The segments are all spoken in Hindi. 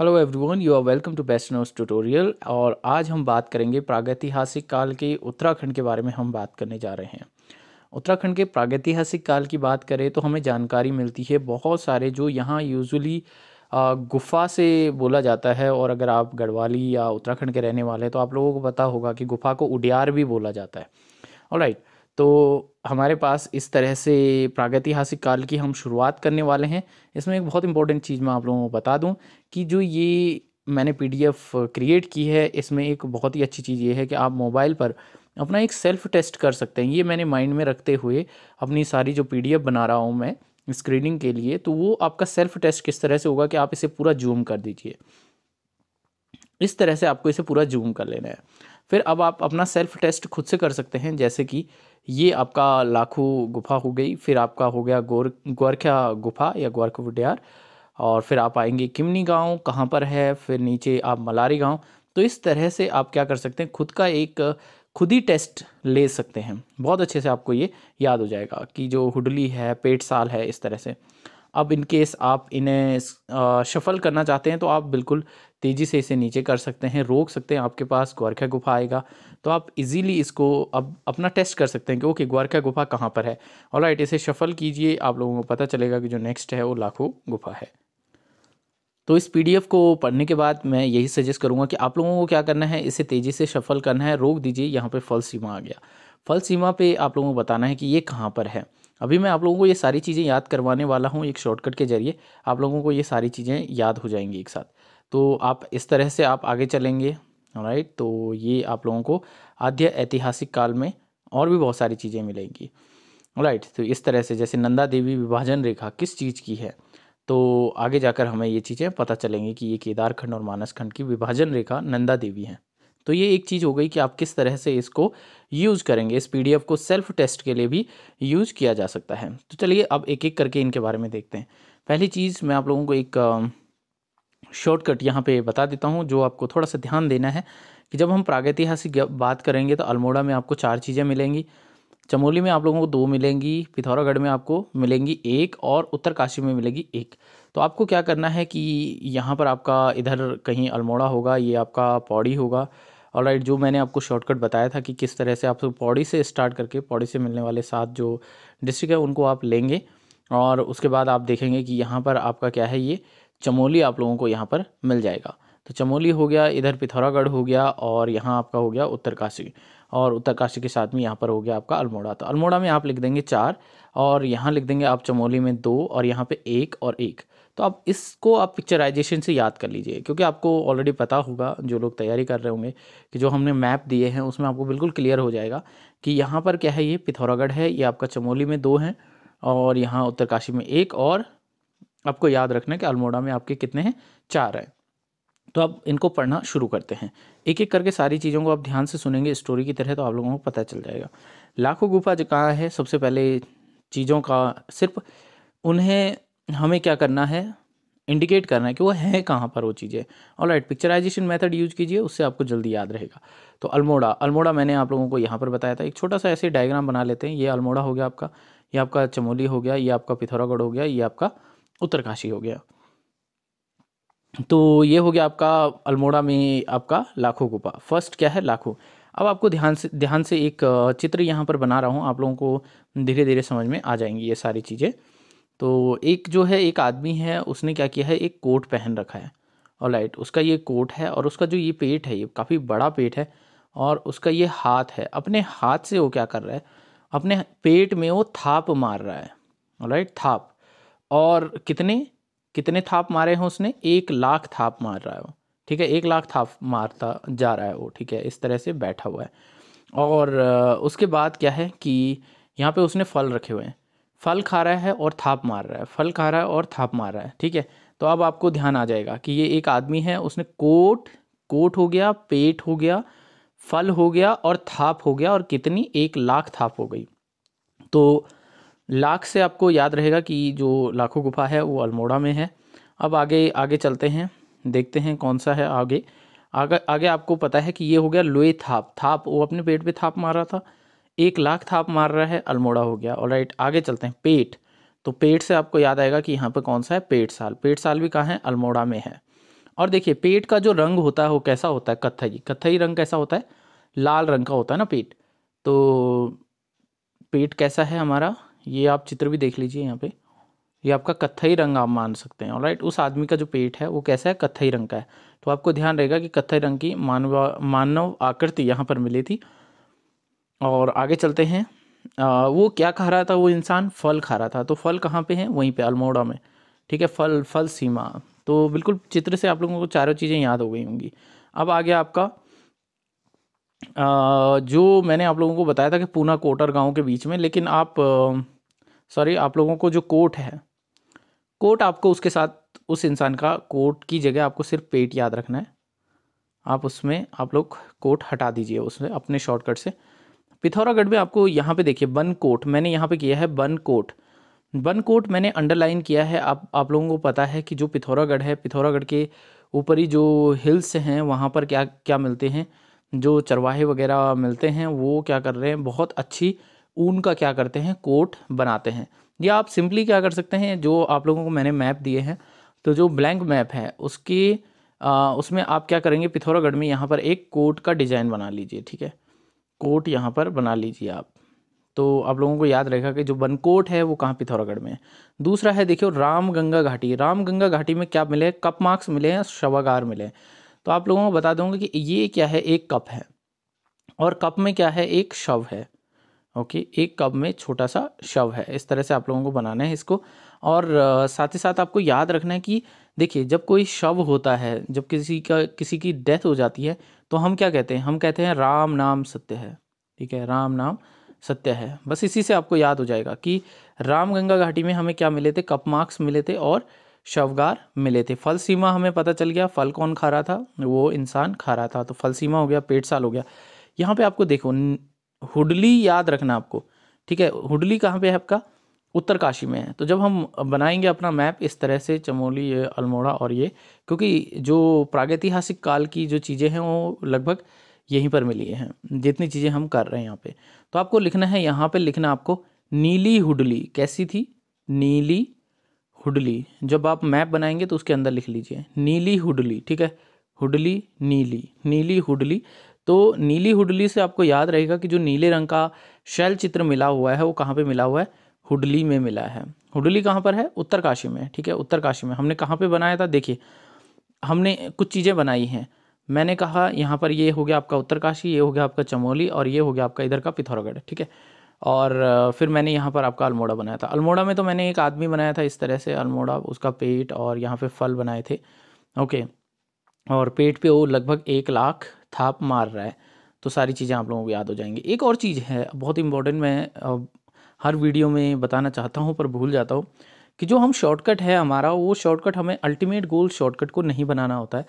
hello everyone you are welcome to best nose tutorial और आज हम बात करेंगे प्रागैतिहासिक काल के उत्तराखंड के बारे में हम बात करने जा रहे हैं उत्तराखंड के प्रागैतिहासिक काल की बात करें तो हमें जानकारी मिलती है बहुत सारे जो यहाँ यूजुअली गुफा से बोला जाता है और अगर आप गढ़वाली या उत्तराखंड के रहने वाले हैं तो आप लोगों को पता होगा कि गुफा को उडियार भी बोला जाता है और राइट तो हमारे पास इस तरह से प्रागैतिहासिक काल की हम शुरुआत करने वाले हैं इसमें एक बहुत इंपॉर्टेंट चीज़ मैं आप लोगों को बता दूं कि जो ये मैंने पीडीएफ क्रिएट की है इसमें एक बहुत ही अच्छी चीज़ ये है कि आप मोबाइल पर अपना एक सेल्फ टेस्ट कर सकते हैं ये मैंने माइंड में रखते हुए अपनी सारी जो पीडीएफ बना रहा हूँ मैं स्क्रीनिंग के लिए तो वो आपका सेल्फ टेस्ट किस तरह से होगा कि आप इसे पूरा जूम कर दीजिए इस तरह से आपको इसे पूरा जूम कर लेना है फिर अब आप अपना सेल्फ टेस्ट खुद से कर सकते हैं जैसे कि ये आपका लाखू गुफा हो गई फिर आपका हो गया गोर गोरख्या गुफा या गोरख वडियार और फिर आप आएंगे किमनी गांव कहाँ पर है फिर नीचे आप मलारी गांव तो इस तरह से आप क्या कर सकते हैं खुद का एक खुद ही टेस्ट ले सकते हैं बहुत अच्छे से आपको ये याद हो जाएगा कि जो हुडली है पेट साल है इस तरह से अब इन केस आप इन्हें शफल करना चाहते हैं तो आप बिल्कुल तेज़ी से इसे नीचे कर सकते हैं रोक सकते हैं आपके पास गोरख्या गुफा आएगा तो आप इजीली इसको अब अपना टेस्ट कर सकते हैं कि ओके ग्वारका गुफा कहाँ पर है और राइट इसे शफल कीजिए आप लोगों को पता चलेगा कि जो नेक्स्ट है वो लाखों गुफा है तो इस पीडीएफ को पढ़ने के बाद मैं यही सजेस्ट करूँगा कि आप लोगों को क्या करना है इसे तेज़ी से शफल करना है रोक दीजिए यहाँ पर फल सीमा आ गया फल सीमा पे आप लोगों को बताना है कि ये कहाँ पर है अभी मैं आप लोगों को ये सारी चीज़ें याद करवाने वाला हूँ एक शॉर्टकट के जरिए आप लोगों को ये सारी चीज़ें याद हो जाएंगी एक साथ तो आप इस तरह से आप आगे चलेंगे राइट तो ये आप लोगों को आद्य ऐतिहासिक काल में और भी बहुत सारी चीज़ें मिलेंगी राइट तो इस तरह से जैसे नंदा देवी विभाजन रेखा किस चीज़ की है तो आगे जाकर हमें ये चीज़ें पता चलेंगी कि ये केदारखंड और मानसखंड की विभाजन रेखा नंदा देवी है तो ये एक चीज़ हो गई कि आप किस तरह से इसको यूज़ करेंगे इस पी को सेल्फ टेस्ट के लिए भी यूज़ किया जा सकता है तो चलिए अब एक एक करके इनके बारे में देखते हैं पहली चीज़ मैं आप लोगों को एक शॉर्टकट यहाँ पे बता देता हूँ जो आपको थोड़ा सा ध्यान देना है कि जब हम प्रागैतिहासिक बात करेंगे तो अल्मोड़ा में आपको चार चीज़ें मिलेंगी चमोली में आप लोगों को दो मिलेंगी पिथौरागढ़ में आपको मिलेंगी एक और उत्तरकाशी में मिलेगी एक तो आपको क्या करना है कि यहाँ पर आपका इधर कहीं अल्मोड़ा होगा ये आपका पौड़ी होगा और राइट जो मैंने आपको शॉर्टकट बताया था कि किस तरह से आप पौड़ी से स्टार्ट करके पौड़ी से मिलने वाले सात जो डिस्ट्रिक्ट है उनको आप लेंगे और उसके बाद आप देखेंगे कि यहाँ पर आपका क्या है ये चमोली आप लोगों को यहाँ पर मिल जाएगा तो चमोली हो गया इधर पिथौरागढ़ हो गया और यहाँ आपका हो गया उत्तरकाशी और उत्तरकाशी के साथ में यहाँ पर हो गया आपका अल्मोड़ा तो अल्मोड़ा में आप लिख देंगे चार और यहाँ लिख देंगे आप चमोली में दो और यहाँ पे एक और एक तो आप इसको आप पिक्चराइजेशन से याद कर लीजिए क्योंकि आपको ऑलरेडी पता होगा जो लोग तैयारी कर रहे होंगे कि जो हमने मैप दिए हैं उसमें आपको बिल्कुल क्लियर हो जाएगा कि यहाँ पर क्या है ये पिथौरागढ़ है ये आपका चमोली में दो हैं और यहाँ उत्तरकाशी में एक और आपको याद रखना है कि अल्मोड़ा में आपके कितने हैं चार हैं तो अब इनको पढ़ना शुरू करते हैं एक एक करके सारी चीज़ों को आप ध्यान से सुनेंगे स्टोरी की तरह तो आप लोगों को पता चल जाएगा लाखों गुफा जो कहाँ है सबसे पहले चीज़ों का सिर्फ उन्हें हमें क्या करना है इंडिकेट करना है कि वो है कहाँ पर वो चीज़ें और राइट पिक्चराइजेशन मेथड यूज कीजिए उससे आपको जल्दी याद रहेगा तो अल्मोड़ा अल्मोड़ा मैंने आप लोगों को यहाँ पर बताया था एक छोटा सा ऐसे डायग्राम बना लेते हैं ये अल्मोड़ा हो गया आपका ये आपका चमोली हो गया ये आपका पिथौरागढ़ हो गया ये आपका उत्तरकाशी हो गया तो ये हो गया आपका अल्मोड़ा में आपका लाखों गुफा फर्स्ट क्या है लाखों अब आपको ध्यान से ध्यान से एक चित्र यहाँ पर बना रहा हूँ आप लोगों को धीरे धीरे समझ में आ जाएंगी ये सारी चीज़ें तो एक जो है एक आदमी है उसने क्या किया है एक कोट पहन रखा है और लाइट उसका ये कोट है और उसका जो ये पेट है ये काफ़ी बड़ा पेट है और उसका ये हाथ है अपने हाथ से वो क्या कर रहा है अपने पेट में वो थाप मार रहा है राइट थाप और कितने कितने थाप मारे हैं उसने एक लाख थाप मार रहा है वो ठीक है एक लाख थाप मारता जा रहा है वो ठीक है इस तरह से बैठा हुआ है और उसके बाद क्या है कि यहाँ पे उसने फल रखे हुए हैं फल खा रहा है और थाप मार रहा है फल खा रहा है और थाप मार रहा है ठीक है तो अब आपको ध्यान आ जाएगा कि ये एक आदमी है उसने कोट कोट हो गया पेट हो गया फल हो गया और थाप हो गया और कितनी एक लाख थाप हो गई तो लाख से आपको याद रहेगा कि जो लाखों गुफा है वो अल्मोड़ा में है अब आगे आगे चलते हैं देखते हैं कौन सा है आगे आगे आगे आपको पता है कि ये हो गया लोए थाप थाप वो अपने पेट पे थाप मार रहा था एक लाख थाप मार रहा है अल्मोड़ा हो गया और राइट आगे चलते हैं पेट तो पेट से आपको याद आएगा कि यहाँ पर कौन सा है पेट साल पेट साल भी कहाँ है अल्मोड़ा में है और देखिए पेट का जो रंग होता है वो कैसा होता है कत्थई कत्थई रंग कैसा होता है लाल रंग का होता है ना पेट तो पेट कैसा है हमारा ये आप चित्र भी देख लीजिए यहाँ पे ये आपका कत्थई रंग आप मान सकते हैं राइट उस आदमी का जो पेट है वो कैसा है कत्थई रंग का है तो आपको ध्यान रहेगा कि कत्थई रंग की मानव मानव आकृति यहाँ पर मिली थी और आगे चलते हैं आ, वो क्या खा रहा था वो इंसान फल खा रहा था तो फल कहाँ पे है वहीं पे अल्मोड़ा में ठीक है फल फल सीमा तो बिल्कुल चित्र से आप लोगों को चारों चीज़ें याद हो गई होंगी अब आ गया आपका जो मैंने आप लोगों को बताया था कि पूना कोटर गांव के बीच में लेकिन आप सॉरी आप लोगों को जो कोट है कोट आपको उसके साथ उस इंसान का कोट की जगह आपको सिर्फ पेट याद रखना है आप उसमें आप लोग कोट हटा दीजिए उसमें अपने शॉर्टकट से पिथौरागढ़ में आपको यहाँ पे देखिए बन कोट मैंने यहाँ पे किया है बन कोट बन कोट मैंने अंडरलाइन किया है आप आप लोगों को पता है कि जो पिथौरागढ़ है पिथौरागढ़ के ऊपरी जो हिल्स हैं वहाँ पर क्या क्या मिलते हैं जो चरवाहे वगैरह मिलते हैं वो क्या कर रहे हैं बहुत अच्छी ऊन का क्या करते हैं कोट बनाते हैं या आप सिंपली क्या कर सकते हैं जो आप लोगों को मैंने मैप दिए हैं तो जो ब्लैंक मैप है उसकी आ, उसमें आप क्या करेंगे पिथौरागढ़ में यहाँ पर एक कोट का डिज़ाइन बना लीजिए ठीक है कोट यहाँ पर बना लीजिए आप तो आप लोगों को याद रहेगा कि जो बनकोट है वो कहाँ पिथौरागढ़ में है दूसरा है देखियो रामगंगा घाटी रामगंगा घाटी में क्या मिले कप मार्क्स मिले हैं शवागार मिले हैं तो आप लोगों को बता दूंगा कि ये क्या है एक कप है और कप में क्या है एक शव है ओके एक कप में छोटा सा शव है इस तरह से आप लोगों को बनाना है इसको और साथ ही साथ आपको याद रखना है कि देखिए जब कोई शव होता है जब किसी का किसी की डेथ हो जाती है तो हम क्या कहते हैं हम कहते हैं राम नाम सत्य है ठीक है राम नाम सत्य है बस इसी से आपको याद हो जाएगा कि राम गंगा घाटी में हमें क्या मिले थे कप मार्क्स मिले थे और शवगार मिले थे फल सीमा हमें पता चल गया फल कौन खा रहा था वो इंसान खा रहा था तो फल सीमा हो गया पेट साल हो गया यहाँ पे आपको देखो हुडली याद रखना आपको ठीक है हुडली कहाँ पे है आपका उत्तरकाशी में है तो जब हम बनाएंगे अपना मैप इस तरह से चमोली अल्मोड़ा और ये क्योंकि जो प्रागैतिहासिक काल की जो चीज़ें हैं वो लगभग यहीं पर मिली हैं जितनी चीज़ें हम कर रहे हैं यहाँ पे तो आपको लिखना है यहाँ पे लिखना आपको नीली हुडली कैसी थी नीली हुडली जब आप मैप बनाएंगे तो उसके अंदर लिख लीजिए नीली हुडली ठीक है हुडली नीली नीली हुडली तो नीली हुडली से आपको याद रहेगा कि जो नीले रंग का शैल चित्र मिला हुआ है वो कहाँ पे मिला हुआ है हुडली में मिला है हुडली कहाँ पर है उत्तरकाशी में ठीक है उत्तरकाशी में हमने कहाँ पे बनाया था देखिए हमने कुछ चीज़ें बनाई हैं मैंने कहा यहाँ पर ये हो गया आपका उत्तरकाशी ये हो गया आपका चमोली और ये हो गया आपका इधर का पिथौरागढ़ ठीक है और फिर मैंने यहाँ पर आपका अल्मोड़ा बनाया था अल्मोड़ा में तो मैंने एक आदमी बनाया था इस तरह से अल्मोड़ा उसका पेट और यहाँ पे फल बनाए थे ओके और पेट पे वो लगभग एक लाख थाप मार रहा है तो सारी चीज़ें आप लोगों को याद हो जाएंगी एक और चीज़ है बहुत इंपॉर्टेंट मैं हर वीडियो में बताना चाहता हूँ पर भूल जाता हूँ कि जो हम शॉर्टकट है हमारा वो शॉर्टकट हमें अल्टीमेट गोल शॉर्टकट को नहीं बनाना होता है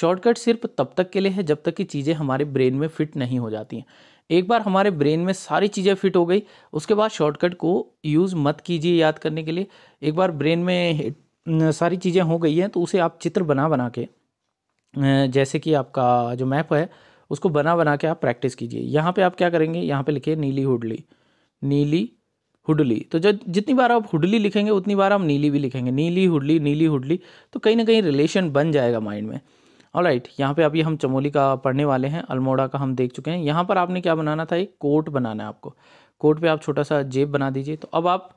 शॉर्टकट सिर्फ तब तक के लिए है जब तक कि चीज़ें हमारे ब्रेन में फिट नहीं हो जाती हैं एक बार हमारे ब्रेन में सारी चीज़ें फिट हो गई उसके बाद शॉर्टकट को यूज़ मत कीजिए याद करने के लिए एक बार ब्रेन में सारी चीज़ें हो गई हैं तो उसे आप चित्र बना बना के जैसे कि आपका जो मैप है उसको बना बना के आप प्रैक्टिस कीजिए यहाँ पे आप क्या करेंगे यहाँ पे लिखिए नीली हुडली नीली हुडली तो जब जितनी बार आप हुडली लिखेंगे उतनी बार आप नीली भी लिखेंगे नीली हुडली नीली हुडली तो कहीं ना कहीं रिलेशन बन जाएगा माइंड में राइट यहाँ पे अभी हम चमोली का पढ़ने वाले हैं अल्मोड़ा का हम देख चुके हैं यहाँ पर आपने क्या बनाना था एक कोट बनाना है आपको कोट पे आप छोटा सा जेब बना दीजिए तो अब आप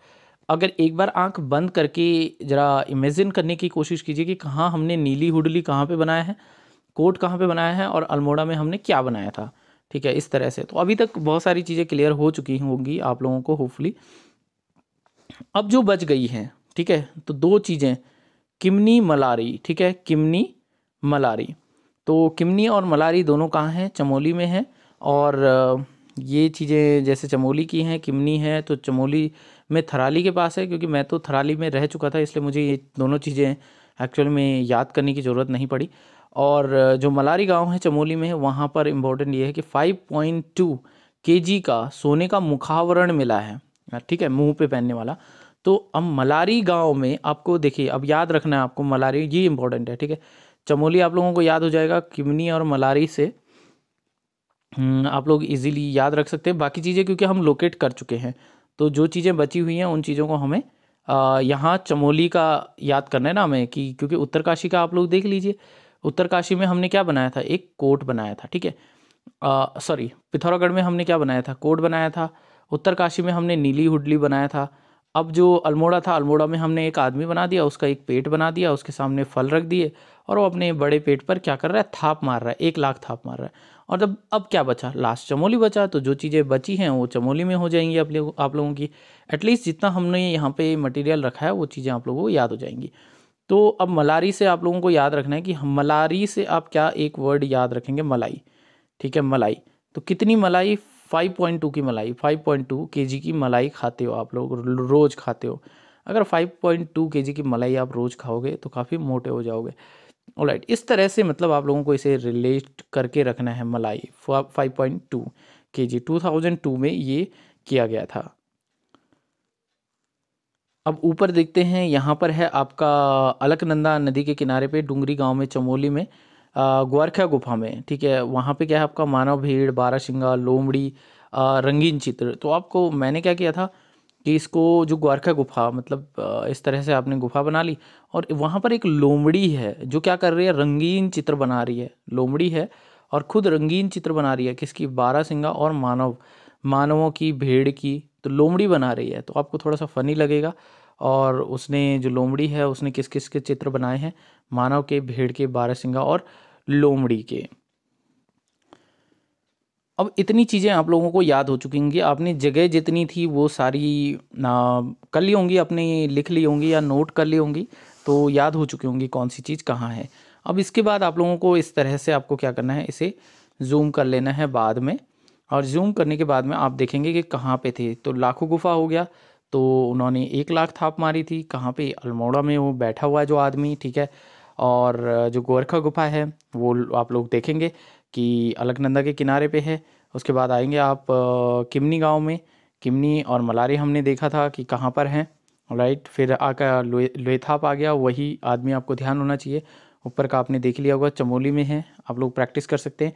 अगर एक बार आंख बंद करके ज़रा इमेजिन करने की कोशिश कीजिए कि कहाँ हमने नीली हुडली कहाँ पे बनाया है कोट कहाँ पे बनाया है और अल्मोड़ा में हमने क्या बनाया था ठीक है इस तरह से तो अभी तक बहुत सारी चीज़ें क्लियर हो चुकी होंगी आप लोगों को होपफुली अब जो बच गई हैं ठीक है तो दो चीज़ें किमनी मलारी ठीक है किमनी मलारी तो किमनी और मलारी दोनों कहाँ हैं चमोली में हैं और ये चीज़ें जैसे चमोली की हैं किमनी है तो चमोली में थराली के पास है क्योंकि मैं तो थराली में रह चुका था इसलिए मुझे ये दोनों चीज़ें एक्चुअल में याद करने की ज़रूरत नहीं पड़ी और जो मलारी गांव है चमोली में वहाँ पर इम्पोर्टेंट ये है कि 5.2 केजी का सोने का मुखावरण मिला है ठीक है मुंह पे पहनने वाला तो अब मलारी गांव में आपको देखिए अब याद रखना है आपको मलारी ये इम्पोर्टेंट है ठीक है चमोली आप लोगों को याद हो जाएगा किमनी और मलारी से हम्म, आप लोग इजीली याद रख सकते हैं बाकी चीज़ें क्योंकि हम लोकेट कर चुके हैं तो जो चीज़ें बची हुई हैं उन चीज़ों को हमें यहाँ चमोली का याद करना है ना हमें कि क्योंकि उत्तरकाशी का आप लोग देख लीजिए उत्तरकाशी में हमने क्या बनाया था एक कोट बनाया था ठीक है सॉरी पिथौरागढ़ में हमने क्या बनाया था कोट बनाया था उत्तरकाशी में हमने नीली हुडली बनाया था अब जो अल्मोड़ा था अल्मोड़ा में हमने एक आदमी बना दिया उसका एक पेट बना दिया उसके सामने फल रख दिए और वो अपने बड़े पेट पर क्या कर रहा है थाप मार रहा है एक लाख थाप मार रहा है और जब अब क्या बचा लास्ट चमोली बचा तो जो चीज़ें बची हैं वो चमोली में हो जाएंगी आप लोग आप लोगों की एटलीस्ट जितना हमने यहाँ पे मटेरियल रखा है वो चीज़ें आप लोगों को याद हो जाएंगी तो अब मलारी से आप लोगों को याद रखना है कि मलारी से आप क्या एक वर्ड याद रखेंगे मलाई ठीक है मलाई तो कितनी मलाई 5.2 की मलाई 5.2 केजी की मलाई खाते हो आप लोग रोज़ खाते हो अगर 5.2 केजी की मलाई आप रोज़ खाओगे तो काफ़ी मोटे हो जाओगे और right, इस तरह से मतलब आप लोगों को इसे रिलेट करके रखना है मलाई 5.2 केजी 2002 में ये किया गया था अब ऊपर देखते हैं यहाँ पर है आपका अलकनंदा नदी के किनारे पे डूंगरी गांव में चमोली में ग्वारख्या गुफा में ठीक है वहाँ पे क्या है आपका मानव भीड़ शिंगा लोमड़ी रंगीन चित्र तो आपको मैंने क्या किया था कि इसको जो ग्वारखा गुफा मतलब इस तरह से आपने गुफा बना ली और वहाँ पर एक लोमड़ी है जो क्या कर रही है रंगीन चित्र बना रही है लोमड़ी है और खुद रंगीन चित्र बना रही है किसकी बारह सिंगा और मानव मानवों की भीड़ की तो लोमड़ी बना रही है तो आपको थोड़ा सा फ़नी लगेगा और उसने जो लोमड़ी है उसने किस किस के चित्र बनाए हैं मानव के भेड़ के सिंगा और लोमड़ी के अब इतनी चीज़ें आप लोगों को याद हो चुकी होंगी आपने जगह जितनी थी वो सारी कर ली होंगी अपने लिख ली होंगी या नोट कर ली होंगी तो याद हो चुकी होंगी कौन सी चीज़ कहाँ है अब इसके बाद आप लोगों को इस तरह से आपको क्या करना है इसे जूम कर लेना है बाद में और जूम करने के बाद में आप देखेंगे कि कहाँ पे थे तो लाखों गुफा हो गया तो उन्होंने एक लाख थाप मारी थी कहाँ पे अल्मोड़ा में वो बैठा हुआ जो आदमी ठीक है और जो गोरखा गुफा है वो आप लोग देखेंगे कि अलकनंदा के किनारे पे है उसके बाद आएंगे आप किमनी गांव में किमनी और मलारी हमने देखा था कि कहाँ पर हैं राइट फिर आकर लोहेथाप आ गया वही आदमी आपको ध्यान होना चाहिए ऊपर का आपने देख लिया होगा चमोली में है आप लोग प्रैक्टिस कर सकते हैं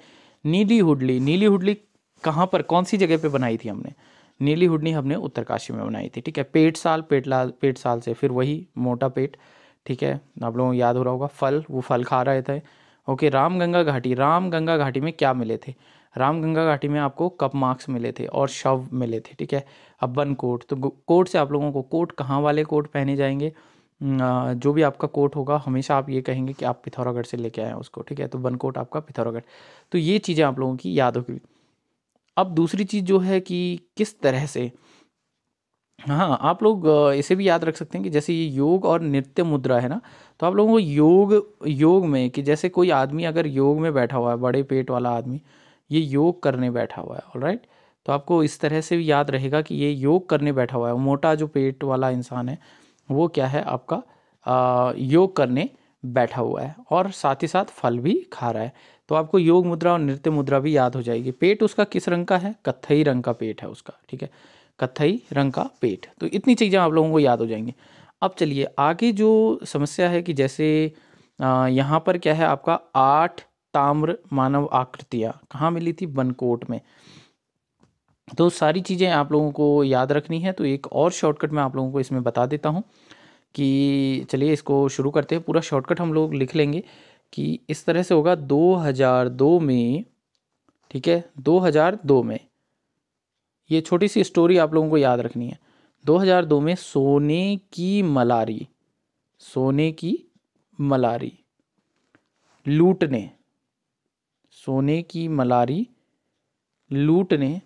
नीली हुडली नीली हुडली कहाँ पर कौन सी जगह पे बनाई थी हमने नीली हुडनी हमने उत्तरकाशी में बनाई थी ठीक है पेट साल पेट लाल पेट साल से फिर वही मोटा पेट ठीक है आप लोगों को याद हो रहा होगा फल वो फल खा रहे थे ओके राम गंगा घाटी राम गंगा घाटी में क्या मिले थे राम गंगा घाटी में आपको कप मार्क्स मिले थे और शव मिले थे ठीक है अब्बन कोट तो कोट से आप लोगों को कोट कहाँ वाले कोट पहने जाएंगे जो भी आपका कोट होगा हमेशा आप ये कहेंगे कि आप पिथौरागढ़ से लेके आए हैं उसको ठीक है तो वन कोट आपका पिथौरागढ़ तो ये चीज़ें आप लोगों की याद होगी अब दूसरी चीज़ जो है कि किस तरह से हाँ आप लोग इसे भी याद रख सकते हैं कि जैसे ये योग और नृत्य मुद्रा है ना तो आप लोगों को योग योग में कि जैसे कोई आदमी अगर योग में बैठा हुआ है बड़े पेट वाला आदमी ये योग करने बैठा हुआ है ऑल राइट तो आपको इस तरह से भी याद रहेगा कि ये योग करने बैठा हुआ है मोटा जो पेट वाला इंसान है वो क्या है आपका आ, योग करने बैठा हुआ है और साथ ही साथ फल भी खा रहा है तो आपको योग मुद्रा और नृत्य मुद्रा भी याद हो जाएगी पेट उसका किस रंग का है कत्थई रंग का पेट है उसका ठीक है कथई रंग का पेट तो इतनी चीज़ें आप लोगों को याद हो जाएंगी अब चलिए आगे जो समस्या है कि जैसे यहाँ पर क्या है आपका आठ ताम्र मानव आकृतियाँ कहाँ मिली थी बनकोट में तो सारी चीज़ें आप लोगों को याद रखनी है तो एक और शॉर्टकट मैं आप लोगों को इसमें बता देता हूँ कि चलिए इसको शुरू करते हैं पूरा शॉर्टकट हम लोग लिख लेंगे कि इस तरह से होगा 2002 में ठीक है 2002 में ये छोटी सी स्टोरी आप लोगों को याद रखनी है 2002 में सोने की मलारी सोने की मलारी लूटने सोने की मलारी लूटने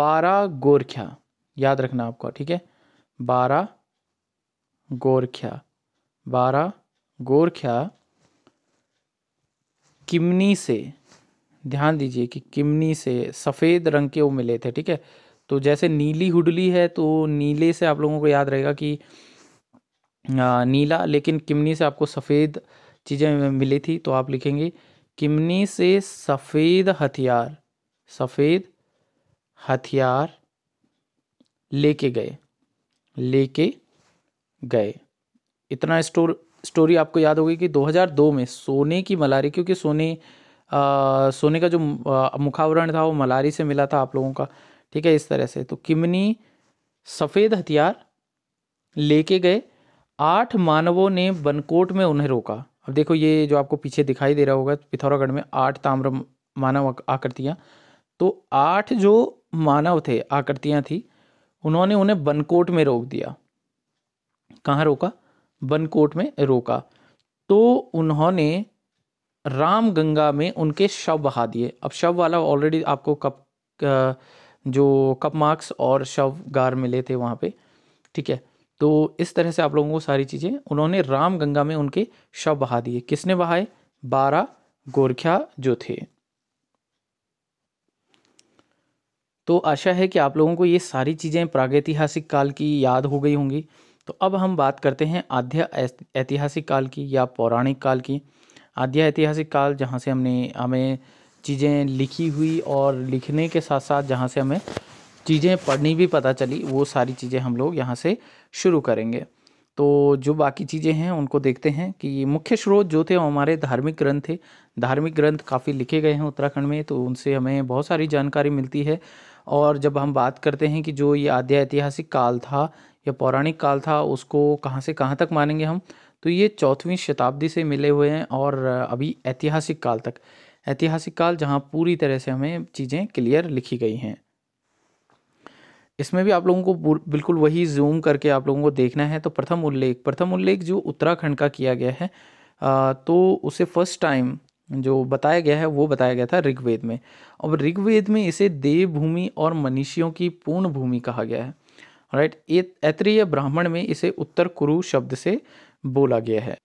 बारह गोरख्या याद रखना आपको ठीक है बारह गोरख्या बारह गोरख्या किमनी से ध्यान दीजिए कि किमनी से सफ़ेद रंग के वो मिले थे ठीक है तो जैसे नीली हुडली है तो नीले से आप लोगों को याद रहेगा कि नीला लेकिन किमनी से आपको सफ़ेद चीज़ें मिली थी तो आप लिखेंगे किमनी से सफ़ेद हथियार सफ़ेद हथियार लेके गए लेके गए इतना स्टोर स्टोरी आपको याद होगी कि 2002 में सोने की मलारी क्योंकि सोने सोने का जो मुखावरण था वो मलारी से मिला था आप लोगों का ठीक है इस तरह से तो किमनी सफ़ेद हथियार लेके गए आठ मानवों ने बनकोट में उन्हें रोका अब देखो ये जो आपको पीछे दिखाई दे रहा होगा पिथौरागढ़ में आठ ताम्र मानव आकृतियाँ तो आठ जो मानव थे आकृतियाँ थी उन्होंने उन्हें बनकोट में रोक दिया कहाँ रोका बनकोट में रोका तो उन्होंने राम गंगा में उनके शव बहा दिए अब शव वाला ऑलरेडी आपको कप जो कप मार्क्स और शव गार मिले थे वहाँ पे ठीक है तो इस तरह से आप लोगों को सारी चीज़ें उन्होंने राम गंगा में उनके शव बहा दिए किसने बहाए बारह गोरख्या जो थे तो आशा है कि आप लोगों को ये सारी चीज़ें प्रागैतिहासिक काल की याद हो गई होंगी तो अब हम बात करते हैं आध्या ऐतिहासिक काल की या पौराणिक काल की आद्या ऐतिहासिक काल जहाँ से हमने हमें चीज़ें लिखी हुई और लिखने के साथ साथ जहाँ से हमें चीज़ें पढ़नी भी पता चली वो सारी चीज़ें हम लोग यहाँ से शुरू करेंगे तो जो बाकी चीज़ें हैं उनको देखते हैं कि मुख्य स्रोत जो थे वो हमारे धार्मिक ग्रंथ थे धार्मिक ग्रंथ काफ़ी लिखे गए हैं उत्तराखंड में तो उनसे हमें बहुत सारी जानकारी मिलती है और जब हम बात करते हैं कि जो ये आद्या ऐतिहासिक काल था या पौराणिक काल था उसको कहाँ से कहाँ तक मानेंगे हम तो ये चौथवीं शताब्दी से मिले हुए हैं और अभी ऐतिहासिक काल तक ऐतिहासिक काल जहाँ पूरी तरह से हमें चीज़ें क्लियर लिखी गई हैं इसमें भी आप लोगों को बिल्कुल वही जूम करके आप लोगों को देखना है तो प्रथम उल्लेख प्रथम उल्लेख जो उत्तराखंड का किया गया है तो उसे फर्स्ट टाइम जो बताया गया है वो बताया गया था ऋग्वेद में अब ऋग्वेद में इसे देव भूमि और मनीषियों की पूर्ण भूमि कहा गया है राइट ऐत्रीय ब्राह्मण में इसे उत्तर कुरु शब्द से बोला गया है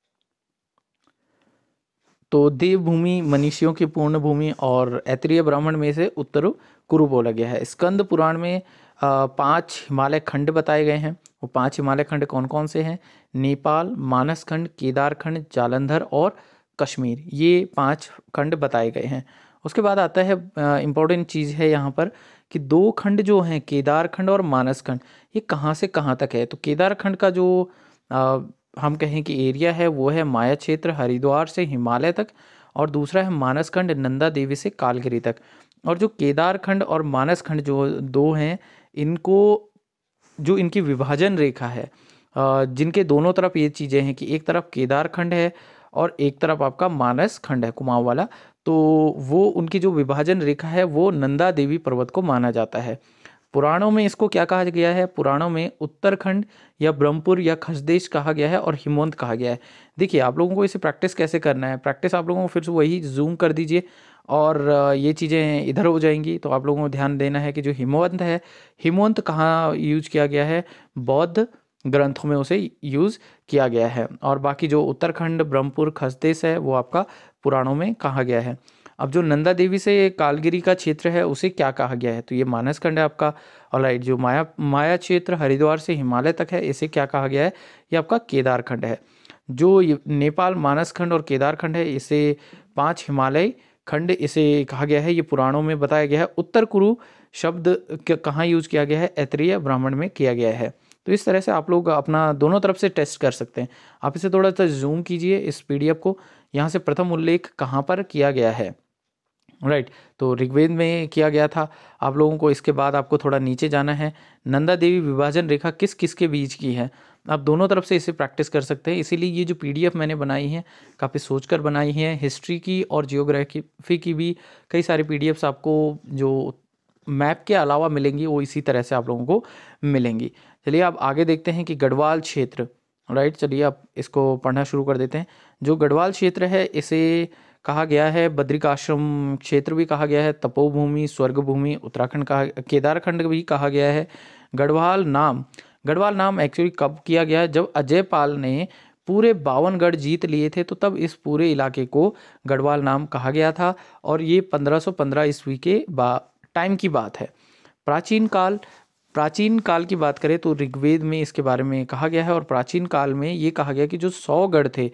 तो देवभूमि मनीषियों की पूर्ण भूमि और ऐत्रीय ब्राह्मण में से उत्तर कुरु बोला गया है स्कंद पुराण में पांच हिमालय खंड बताए गए हैं वो पांच हिमालय खंड कौन कौन से हैं नेपाल मानस खंड केदार खंड जालंधर और कश्मीर ये पांच खंड बताए गए हैं उसके बाद आता है इम्पोर्टेंट चीज़ है यहाँ पर कि दो खंड जो हैं केदारखंड और मानस खंड ये कहाँ से कहाँ तक है तो केदार खंड का जो हम कहें कि एरिया है वो है माया क्षेत्र हरिद्वार से हिमालय तक और दूसरा है मानसखंड नंदा देवी से कालगिरी तक और जो केदारखंड और मानसखंड जो दो हैं इनको जो इनकी विभाजन रेखा है जिनके दोनों तरफ ये चीज़ें हैं कि एक तरफ केदारखंड है और एक तरफ आपका मानस खंड है कुमाऊँ वाला तो वो उनकी जो विभाजन रेखा है वो नंदा देवी पर्वत को माना जाता है पुराणों में इसको क्या कहा गया है पुराणों में उत्तरखंड या ब्रह्मपुर या खसदेश कहा गया है और हिमवंत कहा गया है देखिए आप लोगों को इसे प्रैक्टिस कैसे करना है प्रैक्टिस आप लोगों को फिर से वही जूम कर दीजिए और ये चीज़ें इधर हो जाएंगी तो आप लोगों को ध्यान देना है कि जो हिमवंत है हिमवंत कहाँ यूज किया गया है बौद्ध ग्रंथों में उसे यूज़ किया गया है और बाकी जो उत्तरखंड ब्रह्मपुर खसदेश है वो आपका पुराणों में कहा गया है अब जो नंदा देवी से कालगिरी का क्षेत्र है उसे क्या कहा गया है तो ये मानस खंड है आपका और राइट जो माया माया क्षेत्र हरिद्वार से हिमालय तक है इसे क्या कहा गया है ये आपका केदारखंड है जो नेपाल मानस खंड और केदारखंड है इसे पाँच हिमालय खंड इसे कहा गया है ये पुराणों में बताया गया है उत्तर कुरु शब्द कहाँ यूज किया गया है ऐतरीय ब्राह्मण में किया गया है तो इस तरह से आप लोग अपना दोनों तरफ से टेस्ट कर सकते हैं आप इसे थोड़ा सा जूम कीजिए इस पीडीएफ को यहाँ से प्रथम उल्लेख कहाँ पर किया गया है राइट तो ऋग्वेद में किया गया था आप लोगों को इसके बाद आपको थोड़ा नीचे जाना है नंदा देवी विभाजन रेखा किस किस के बीच की है आप दोनों तरफ से इसे प्रैक्टिस कर सकते हैं इसीलिए ये जो पीडीएफ मैंने बनाई है काफ़ी सोच कर बनाई है हिस्ट्री की और जियोग्राफी की भी कई सारे पी आपको जो मैप के अलावा मिलेंगी वो इसी तरह से आप लोगों को मिलेंगी चलिए आप आगे देखते हैं कि गढ़वाल क्षेत्र राइट चलिए आप इसको पढ़ना शुरू कर देते हैं जो गढ़वाल क्षेत्र है इसे कहा गया है बद्रिकाश्रम क्षेत्र भी कहा गया है तपोभूमि स्वर्ग भूमि उत्तराखंड कहा केदारखंड भी कहा गया है गढ़वाल नाम गढ़वाल नाम एक्चुअली कब किया गया है जब अजय पाल ने पूरे बावनगढ़ जीत लिए थे तो तब इस पूरे इलाके को गढ़वाल नाम कहा गया था और ये 1515 ईस्वी के बा टाइम की बात है प्राचीन काल प्राचीन काल की बात करें तो ऋग्वेद में इसके बारे में कहा गया है और प्राचीन काल में ये कहा गया कि जो सौ गढ़ थे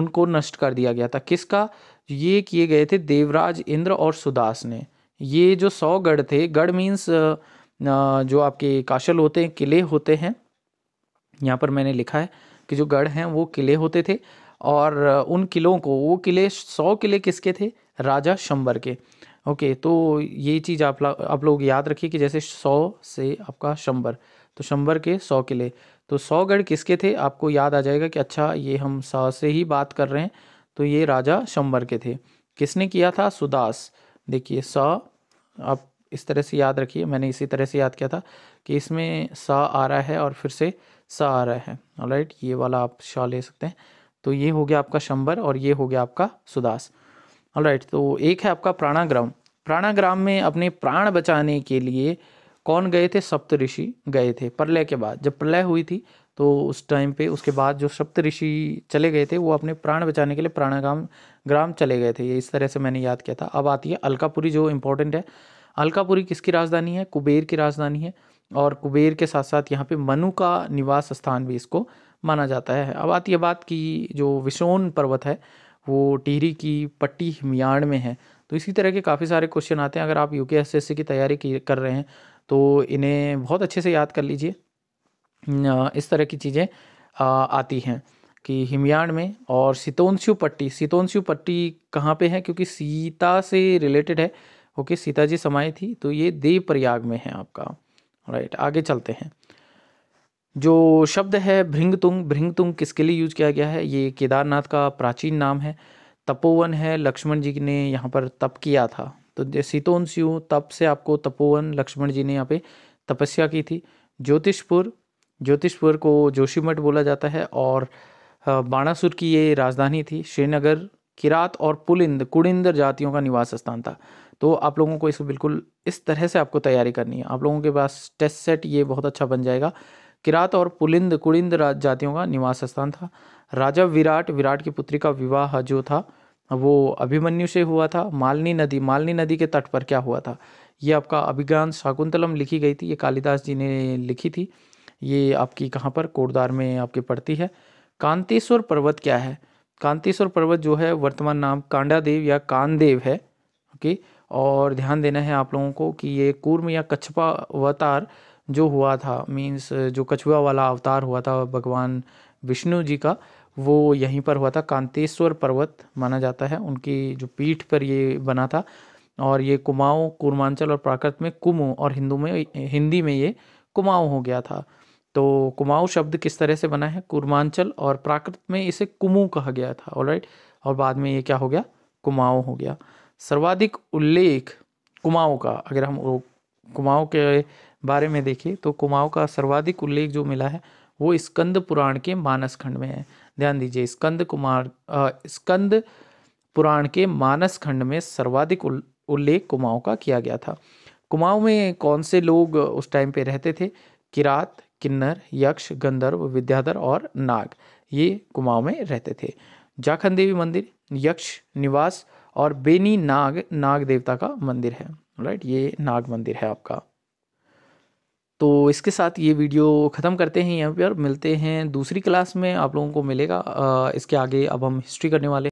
उनको नष्ट कर दिया गया था किसका ये किए गए थे देवराज इंद्र और सुदास ने ये जो सौ गढ़ थे गढ़ मीन्स जो आपके काशल होते हैं किले होते हैं यहाँ पर मैंने लिखा है कि जो गढ़ हैं वो किले होते थे और उन किलों को वो किले सौ किले किसके थे राजा शंबर के ओके तो ये चीज़ आप आप लोग याद रखिए कि जैसे सौ से आपका शंबर तो शंबर के सौ किले तो सौ गढ़ किसके थे आपको याद आ जाएगा कि अच्छा ये हम सौ से ही बात कर रहे हैं तो ये राजा शंबर के थे किसने किया था सुदास देखिए स आप इस तरह से याद रखिए मैंने इसी तरह से याद किया था कि इसमें स आ रहा है और फिर से स आ रहा है राइट ये वाला आप शाह ले सकते हैं तो ये हो गया आपका शंबर और ये हो गया आपका सुदास राइट तो एक है आपका प्राणाग्राम प्राणाग्राम में अपने प्राण बचाने के लिए कौन गए थे सप्त ऋषि गए थे प्रलय के बाद जब प्रलय हुई थी तो उस टाइम पे उसके बाद जो सप्त ऋषि चले गए थे वो अपने प्राण बचाने के लिए प्राणागाम ग्राम चले गए थे ये इस तरह से मैंने याद किया था अब आती है अलकापुरी जो इम्पोर्टेंट है अलकापुरी किसकी राजधानी है कुबेर की राजधानी है और कुबेर के साथ साथ यहाँ पे मनु का निवास स्थान भी इसको माना जाता है अब आती है बात की जो विशोन पर्वत है वो टिहरी की पट्टी हिमियाण में है तो इसी तरह के काफ़ी सारे क्वेश्चन आते हैं अगर आप यू की तैयारी कर रहे हैं तो इन्हें बहुत अच्छे से याद कर लीजिए इस तरह की चीज़ें आती हैं कि हिमयान में और सीतोंशु पट्टी सीतोंशु पट्टी कहाँ पे है क्योंकि सीता से रिलेटेड है ओके सीता जी समाई थी तो ये देव प्रयाग में है आपका राइट आगे चलते हैं जो शब्द है भृंगतुंग भृंगतुंग किसके लिए यूज किया गया है ये केदारनाथ का प्राचीन नाम है तपोवन है लक्ष्मण जी ने यहाँ पर तप किया था तो सीतोंशु तप से आपको तपोवन लक्ष्मण जी ने यहाँ पे तपस्या की थी ज्योतिषपुर ज्योतिषपुर को जोशीमठ बोला जाता है और बाणासुर की ये राजधानी थी श्रीनगर किरात और पुलिंद कुड़िंदर जातियों का निवास स्थान था तो आप लोगों को इसको बिल्कुल इस तरह से आपको तैयारी करनी है आप लोगों के पास टेस्ट सेट ये बहुत अच्छा बन जाएगा किरात और पुलिंद कुड़िंद जातियों का निवास स्थान था राजा विराट विराट की पुत्री का विवाह जो था वो अभिमन्यु से हुआ था मालनी नदी मालनी नदी के तट पर क्या हुआ था ये आपका अभिज्ञान शाकुंतलम लिखी गई थी ये कालिदास जी ने लिखी थी ये आपकी कहाँ पर कोटदार में आपकी पड़ती है कांतेश्वर पर्वत क्या है कांतेश्वर पर्वत जो है वर्तमान नाम कांडा देव या कानदेव है ओके और ध्यान देना है आप लोगों को कि ये कूर्म या कछपा अवतार जो हुआ था मीन्स जो कछुआ वाला अवतार हुआ था भगवान विष्णु जी का वो यहीं पर हुआ था कांतेश्वर पर्वत माना जाता है उनकी जो पीठ पर ये बना था और ये कुमाऊँ कूर्मांचल और प्राकृत में कुमो और हिंदू में हिंदी में ये कुमाऊँ हो गया था तो कुमाऊँ शब्द किस तरह से बना है कुर्मांचल और प्राकृत में इसे कुमू कहा गया था ऑलराइट और बाद में ये क्या हो गया कुमाऊँ हो गया सर्वाधिक उल्लेख कुमाऊँ का अगर हम कुमाऊँ के बारे में देखें तो कुमाऊँ का सर्वाधिक उल्लेख जो मिला है वो स्कंद पुराण के मानस खंड में है ध्यान दीजिए स्कंद कुमार स्कंद पुराण के मानस खंड में सर्वाधिक उल्लेख कुमाऊँ का किया गया था कुमाऊँ में कौन से लोग उस टाइम पे रहते थे किरात किन्नर यक्ष गंधर्व विद्याधर और नाग ये कुमाऊं में रहते थे जाखन देवी मंदिर यक्ष निवास और बेनी नाग नाग देवता का मंदिर है राइट ये नाग मंदिर है आपका तो इसके साथ ये वीडियो ख़त्म करते हैं यहाँ पर मिलते हैं दूसरी क्लास में आप लोगों को मिलेगा इसके आगे अब हम हिस्ट्री करने वाले